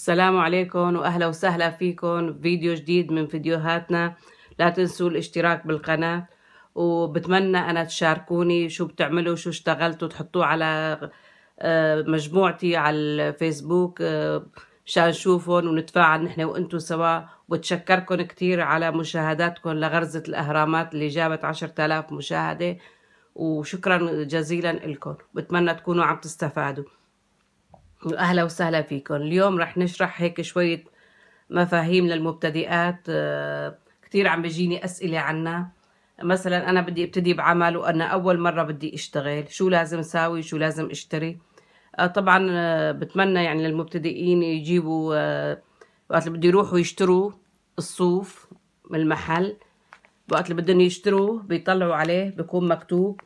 السلام عليكم واهلا وسهلا فيكم فيديو جديد من فيديوهاتنا لا تنسوا الاشتراك بالقناة وبتمنى انا تشاركوني شو بتعملوا شو اشتغلتوا تحطوه على آه، مجموعتي على الفيسبوك آه، مشان نشوفهم ونتفاعل نحن وانتم سوا وبتشكركم كثير على مشاهداتكم لغرزة الاهرامات اللي جابت 10000 مشاهدة وشكرا جزيلا لكم بتمنى تكونوا عم تستفادوا أهلا وسهلا فيكم اليوم رح نشرح هيك شوية مفاهيم للمبتدئات آه، كثير عم بيجيني أسئلة عنها مثلا أنا بدي ابتدي بعمل وأنا أول مرة بدي أشتغل شو لازم ساوي شو لازم أشتري آه، طبعا آه، بتمنى يعني للمبتدئين يجيبوا وقت اللي بده يروحوا يشتروا الصوف من المحل وقت اللي بدهم يشتروه بيطلعوا عليه بيكون مكتوب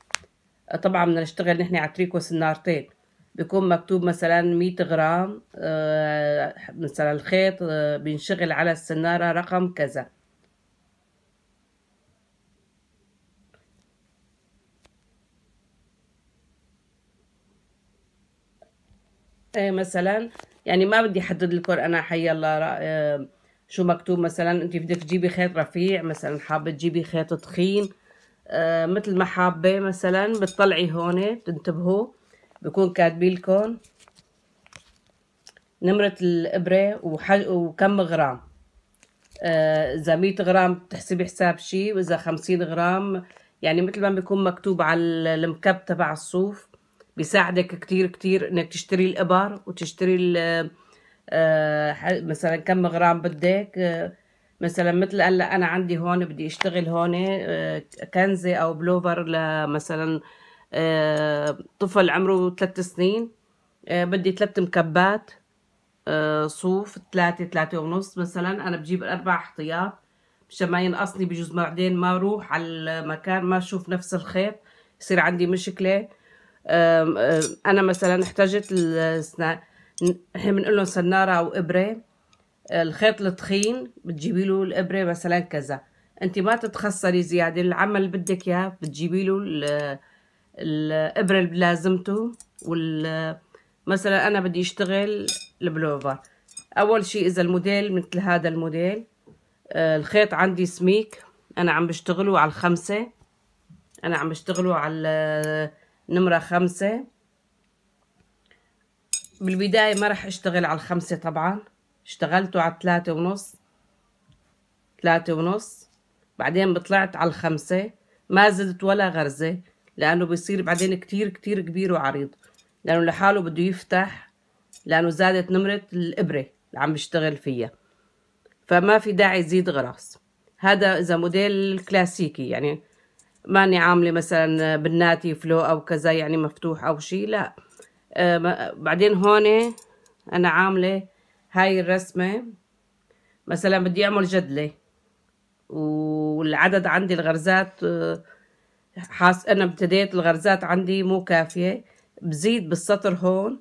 طبعا بدنا نشتغل نحن على تريكو سنارتين بيكون مكتوب مثلا 100 غرام آه، مثلا الخيط آه، بينشغل على السنارة رقم كذا إيه، مثلا يعني ما بدي احدد لكم انا حي الله آه، شو مكتوب مثلا انت بدك تجيبي خيط رفيع مثلا حابه تجيبي خيط تخين مثل ما حابه مثلا بتطلعي هون بتنتبهوا بكون كاتبين لكم نمرة الإبرة وحج... وكم غرام آه، إذا آه 100 غرام بتحسبي حساب شي وإذا 50 غرام يعني مثل ما بيكون مكتوب على المكب تبع الصوف بيساعدك كتير كتير إنك تشتري الإبر وتشتري آه مثلا كم غرام بدك آه مثلا مثل هلا أنا عندي هون بدي أشتغل هون آه، كنزة أو بلوفر لمثلا آه، طفل عمره ثلاث سنين آه، بدي ثلاث مكبات آه، صوف ثلاثة ثلاثة ونص مثلا أنا بجيب أربع حطيات مشان ما ينقصني بجوز بعدين ما أروح على المكان ما أشوف نفس الخيط يصير عندي مشكلة أنا مثلا احتاجت السنا... إحنا بنقول لهم سنارة أو إبرة الخيط التخين بتجيبي له الإبرة مثلا كذا أنت ما تتخسري زيادة العمل بدك إياه بتجيبي له الابره اللي لازمته وال مثلا انا بدي اشتغل البلوفر اول شيء اذا الموديل مثل هذا الموديل آه، الخيط عندي سميك انا عم بشتغله على الخمسة انا عم بشتغله على نمرة خمسة بالبداية ما رح اشتغل على الخمسة طبعا اشتغلته على ثلاثة ونص ثلاثة ونص بعدين بطلعت على الخمسة ما زدت ولا غرزة لأنه بيصير بعدين كتير كتير كبير وعريض لأنه لحاله بده يفتح لأنه زادت نمرة الإبرة اللي عم بشتغل فيها فما في داعي يزيد غراس هذا إذا موديل كلاسيكي يعني ماني عاملة مثلا بناتي فلو أو كذا يعني مفتوح أو شيء لا آه بعدين هون أنا عاملة هاي الرسمة مثلا بدي أعمل جدلة والعدد عندي الغرزات آه حاس انا ابتديت الغرزات عندي مو كافيه بزيد بالسطر هون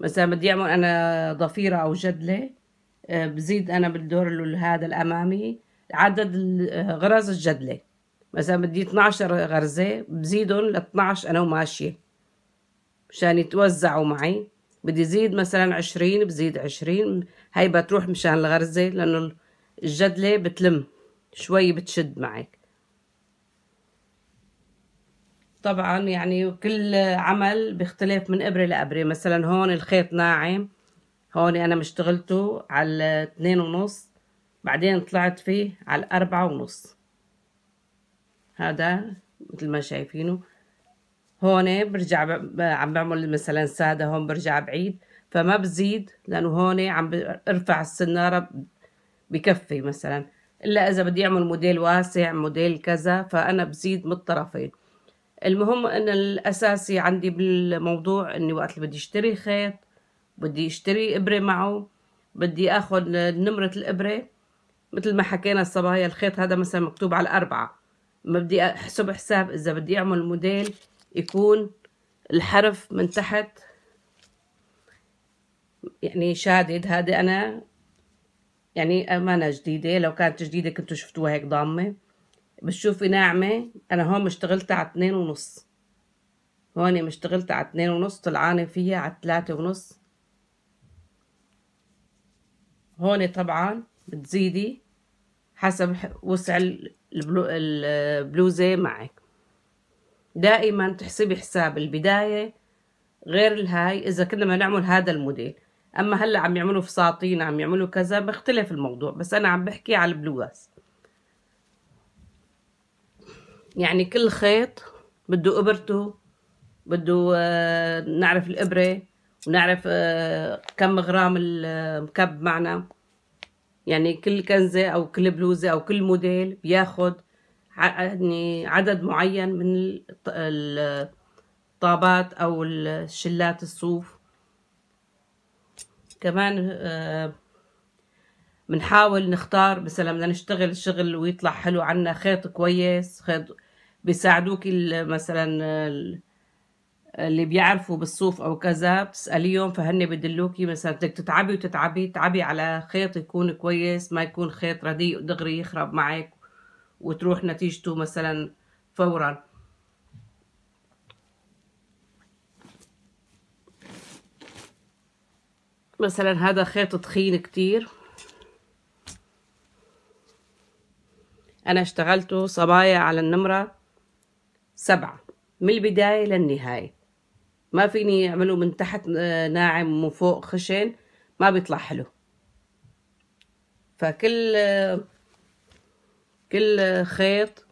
مثلا بدي اعمل انا ضفيره او جدله آه، بزيد انا بالدور هذا الامامي عدد غرز الجدله مثلا بدي 12 غرزه بزيدهم ل 12 انا وماشيه مشان يتوزعوا معي بدي زيد مثلا 20 بزيد 20 هاي بتروح مشان الغرزه لانه الجدله بتلم شوي بتشد معك طبعا يعني كل عمل بيختلف من إبرة لإبرة مثلا هون الخيط ناعم هون أنا مشتغلته على اثنين ونص بعدين طلعت فيه على الأربعة ونص هذا مثل ما شايفينه هون برجع عم بعمل مثلا سادة هون برجع بعيد فما بزيد لأنه هون عم برفع السنارة بكفي مثلا إلا إذا بدي أعمل موديل واسع موديل كذا فأنا بزيد من الطرفين المهم ان الاساسي عندي بالموضوع اني وقت اللي بدي اشتري خيط بدي اشتري ابره معه بدي اخذ نمره الابره مثل ما حكينا الصبايا الخيط هذا مثلا مكتوب على الاربعه ما بدي احسب حساب اذا بدي اعمل موديل يكون الحرف من تحت يعني شادد هذا انا يعني امانه جديده لو كانت جديده كنتوا شفتوها هيك ضامه بتشوفي ناعمة أنا هون اشتغلت على اتنين ونص هون اشتغلت على اتنين ونص طلعانة فيها على تلاتة ونص هون طبعا بتزيدي حسب وسع البلو البلوزة معك دائما تحسبي حساب البداية غير الهاي إذا كنا ما نعمل هذا الموديل أما هلأ عم يعملوا فساتين عم يعملوا كذا بختلف الموضوع بس أنا عم بحكي على البلوز يعني كل خيط بده إبرته بده آه، نعرف الإبرة ونعرف آه، كم غرام المكب آه، معنا يعني كل كنزة أو كل بلوزة أو كل موديل بياخد يعني عدد معين من الطابات أو الشلات الصوف كمان بنحاول نختار مثلا بدنا نشتغل شغل ويطلع حلو عنا خيط كويس خيط بيساعدوك مثلا اللي بيعرفوا بالصوف او كذا بتساليهم فهن بدلوكي مثلا بدك تتعبي وتتعبي تعبي على خيط يكون كويس ما يكون خيط رديء دغري يخرب معك وتروح نتيجته مثلا فورا مثلا هذا خيط تخين كتير أنا اشتغلت صبايا على النمرة سبعة من البداية للنهاية ما فيني يعملوا من تحت آه، ناعم ومن فوق خشن ما بيطلع حلو فكل آه، كل خيط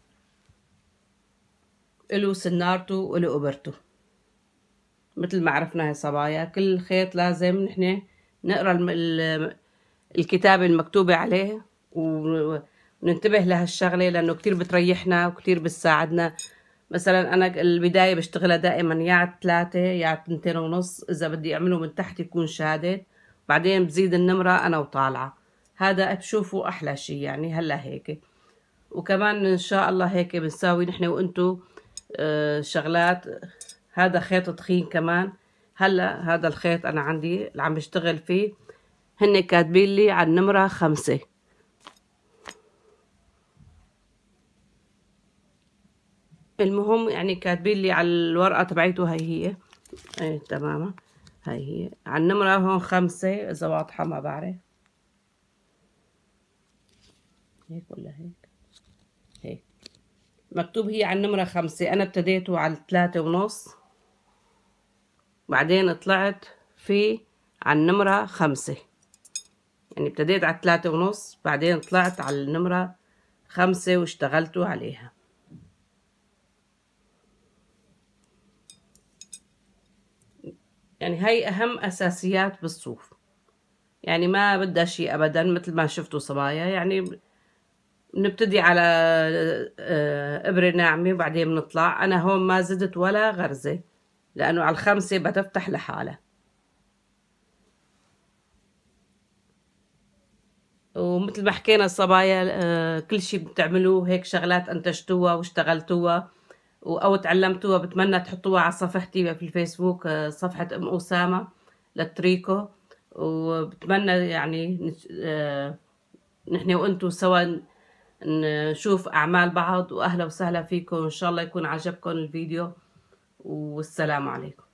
له سنارته وله أبرته مثل ما عرفنا يا صبايا كل خيط لازم نحن نقرا الكتابة المكتوبة عليه ننتبه لهالشغله لانه كتير بتريحنا وكتير بتساعدنا مثلا انا البدايه بشتغلها دائما يا على ثلاثه يا على ونص اذا بدي اعمله من تحت يكون شادد بعدين بزيد النمره انا وطالعه هذا بشوفه احلى شيء يعني هلا هيك وكمان ان شاء الله هيك بنساوي نحن وانتو آه، شغلات هذا خيط تخين كمان هلا هذا الخيط انا عندي اللي عم بشتغل فيه هن كاتبين لي على النمره خمسة المهم يعني كاتبين لي على الورقة تبعيته هاي هي ايه تماما هاي هي على النمرة هون خمسة إذا واضحة ما بعرف هيك ولا هيك هيك مكتوب هي على النمرة خمسة أنا ابتديته على الثلاثة ونص بعدين طلعت في على النمرة خمسة يعني ابتديت على الثلاثة ونص بعدين طلعت على النمرة خمسة واشتغلت عليها يعني هاي أهم أساسيات بالصوف يعني ما بدها شيء أبدا مثل ما شفتوا صبايا يعني نبتدي على آه، إبرة ناعمة وبعدين بنطلع أنا هون ما زدت ولا غرزة لأنه على الخمسة بتفتح لحالها ومثل ما حكينا الصبايا آه، كل شيء بتعملوه هيك شغلات أنتجتوها واشتغلتوها او تعلمتوها بتمنى تحطوها على صفحتي في الفيسبوك آه، صفحة ام اسامة للتريكو وبتمنى يعني آه، نحن وانتو سوا نشوف اعمال بعض واهلا وسهلا فيكم ان شاء الله يكون عجبكم الفيديو والسلام عليكم